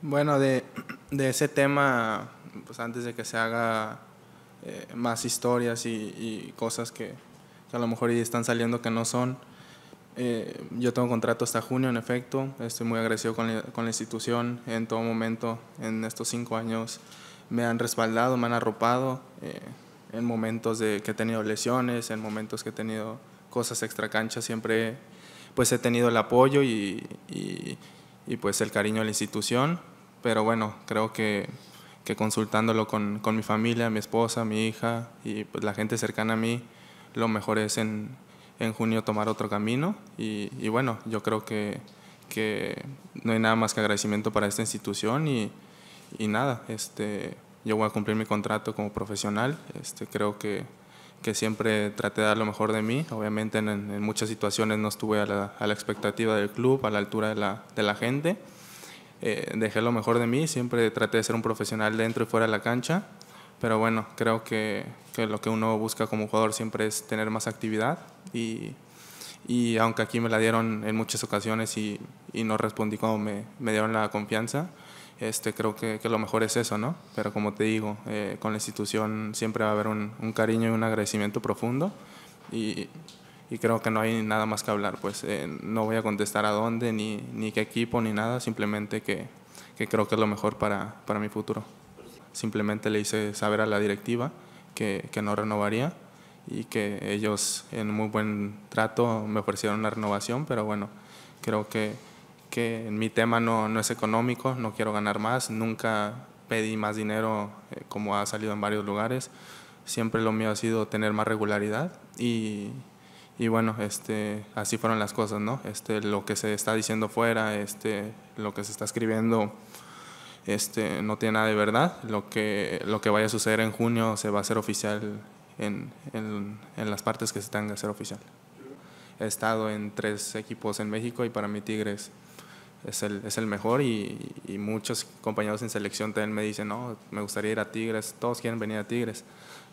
Bueno, de, de ese tema, pues antes de que se haga eh, más historias y, cosas que, a lo mejor ya están saliendo que no son, eh, yo tengo contrato hasta junio, en efecto. Estoy muy agradecido con la, con la, institución en todo momento. En estos cinco años me han respaldado, me han arropado eh, en momentos de, que he tenido lesiones, en momentos que he tenido cosas extra canchas, Siempre pues he tenido el apoyo y, y pues el cariño a la institución, pero bueno, creo que, que consultándolo con, con, mi familia, mi esposa, mi hija y pues la gente cercana a mí, lo mejor es en, en junio tomar otro camino y, y bueno, yo creo que, que, no hay nada más que agradecimiento para esta institución y, y nada, este, yo voy a cumplir mi contrato como profesional, este, creo que que siempre traté de dar lo mejor de mí. Obviamente en, muchas situaciones no estuve a la, expectativa del club, a la altura de la, gente. Eh, dejé lo mejor de mí, siempre traté de ser un profesional dentro y fuera de la cancha, pero bueno, creo que, lo que uno busca como jugador siempre es tener más actividad y, y aunque aquí me la dieron en muchas ocasiones y, no respondí cuando me, me dieron la confianza, este, creo que, que, lo mejor es eso, ¿no? Pero como te digo, eh, con la institución siempre va a haber un, cariño y un agradecimiento profundo y, y, creo que no hay nada más que hablar, pues eh, no voy a contestar a dónde, ni, ni qué equipo, ni nada, simplemente que, que creo que es lo mejor para, para, mi futuro. Simplemente le hice saber a la directiva que, que no renovaría y que ellos en muy buen trato me ofrecieron una renovación, pero bueno, creo que que mi tema no, es económico, no quiero ganar más, nunca pedí más dinero eh, como ha salido en varios lugares, siempre lo mío ha sido tener más regularidad y, y bueno, este, así fueron las cosas, ¿no? Este, lo que se está diciendo fuera, este, lo que se está escribiendo este, no tiene nada de verdad, lo que, lo que vaya a suceder en junio se va a hacer oficial en, en, en las partes que se tengan que hacer oficial he estado en tres equipos en México y para mí Tigres es el, es el mejor y, muchos compañeros en selección también me dicen, no, me gustaría ir a Tigres, todos quieren venir a Tigres,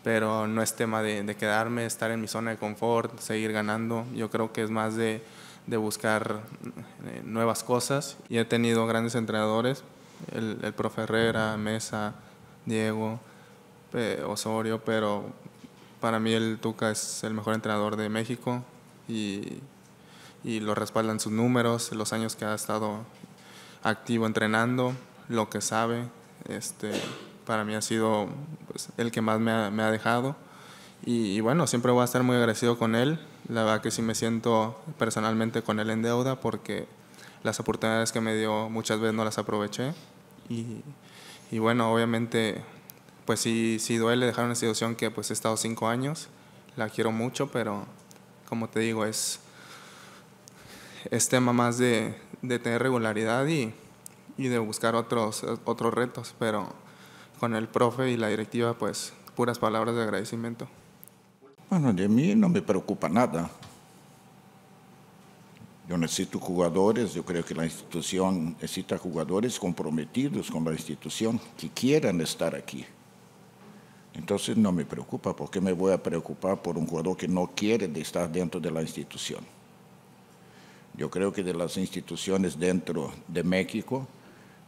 pero no es tema de, quedarme, estar en mi zona de confort, seguir ganando, yo creo que es más de, buscar eh, nuevas cosas y he tenido grandes entrenadores, el, el profe Herrera, Mesa, Diego, eh, Osorio, pero para mí el Tuca es el mejor entrenador de México, y, y lo respaldan sus números, los años que ha estado activo entrenando, lo que sabe. Este, para mí ha sido pues, el que más me ha, dejado. Y, bueno, siempre voy a estar muy agradecido con él. La verdad que sí me siento personalmente con él en deuda porque las oportunidades que me dio muchas veces no las aproveché. Y, y bueno, obviamente, pues si duele dejar una situación que pues he estado cinco años. La quiero mucho, pero como te digo, es, es tema más de, tener regularidad y, y, de buscar otros, otros retos, pero con el profe y la directiva, pues puras palabras de agradecimiento. Bueno, de mí no me preocupa nada. Yo necesito jugadores, yo creo que la institución necesita jugadores comprometidos con la institución, que quieran estar aquí. Entonces no me preocupa, ¿por qué me voy a preocupar por un jugador que no quiere estar dentro de la institución. Yo creo que de las instituciones dentro de México,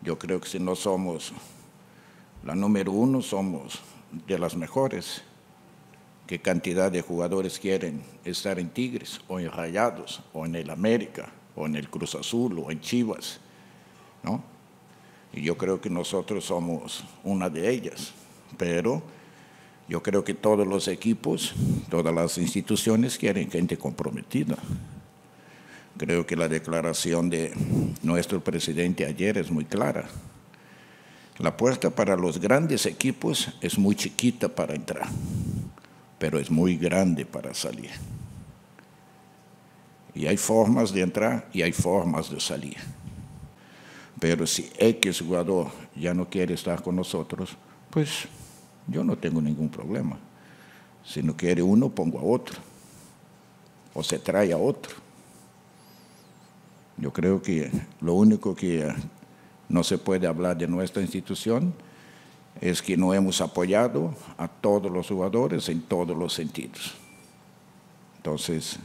yo creo que si no somos la número uno, somos de las mejores. ¿Qué cantidad de jugadores quieren estar en Tigres o en Rayados o en el América o en el Cruz Azul o en Chivas? Y yo creo que nosotros somos una de ellas, pero yo creo que todos los equipos, todas las instituciones quieren gente comprometida. Creo que la declaración de nuestro presidente ayer es muy clara. La puerta para los grandes equipos es muy chiquita para entrar, pero es muy grande para salir. Y hay formas de entrar y hay formas de salir. Pero si X jugador ya no quiere estar con nosotros, pues yo no tengo ningún problema. Si no quiere uno, pongo a otro. O se trae a otro. Yo creo que lo único que eh, no se puede hablar de nuestra institución es que no hemos apoyado a todos los jugadores en todos los sentidos. Entonces,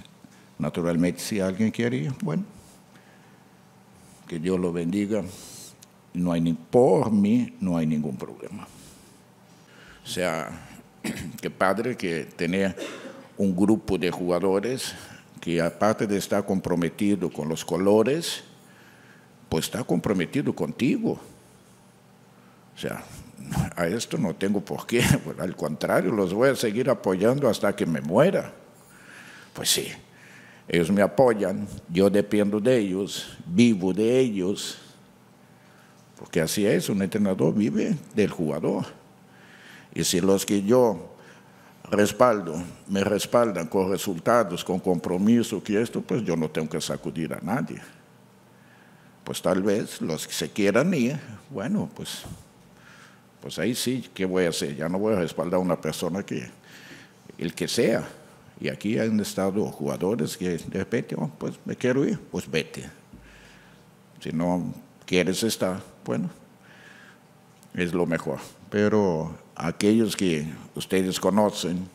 naturalmente, si alguien quiere, bueno, que Dios lo bendiga. No hay ni, por mí no hay ningún problema. O sea, qué padre que tenía un grupo de jugadores que aparte de estar comprometido con los colores, pues está comprometido contigo. O sea, a esto no tengo por qué, al contrario, los voy a seguir apoyando hasta que me muera. Pues sí, ellos me apoyan, yo dependo de ellos, vivo de ellos, porque así es, un entrenador vive del jugador. Y si los que yo respaldo, me respaldan con resultados, con compromiso, que esto, pues yo no tengo que sacudir a nadie. Pues tal vez los que se quieran ir, bueno, pues, pues ahí sí, ¿qué voy a hacer? Ya no voy a respaldar a una persona que, el que sea. Y aquí han estado jugadores que de repente, oh, pues me quiero ir, pues vete. Si no quieres estar, bueno, es lo mejor. Pero aquellos que ustedes conocen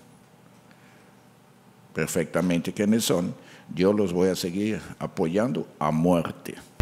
perfectamente quiénes son, yo los voy a seguir apoyando a muerte.